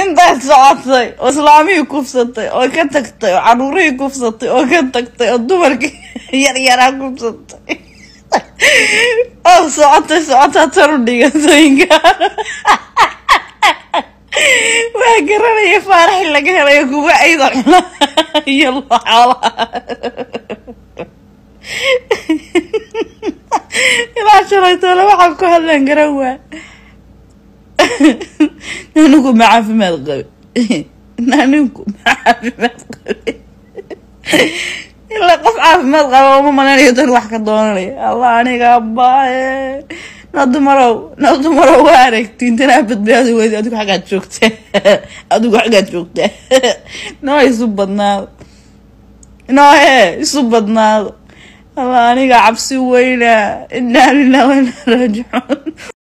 intaas socotay oo islaamihii kufsatay oo ka tagtay oo caruurihii kufsatay oo ka tagtay oo dumarkii yaryaraa kufsatay oo socotay socotaa taru dhigasooyinka waa garanaya faaraxi laga helayo kuwa ayda cuna iyo xoolaha ilaa waxaan ku hadlaan garan waa anigu ma caafimaad qabi anigu ma caafimaad qabi ila qof caafimaad qaba uma maleynayo dan wax ka doonanayo allah aniga baaye nadumarow dumarow na dumarow waa aragti intanaa badbaadi weydi adigu xagaad joogta adigu xagaad joogta noo isu badnaado noo isu badnaado الله أنا قاعد أبصي وينه إنا لله وإنا راجعون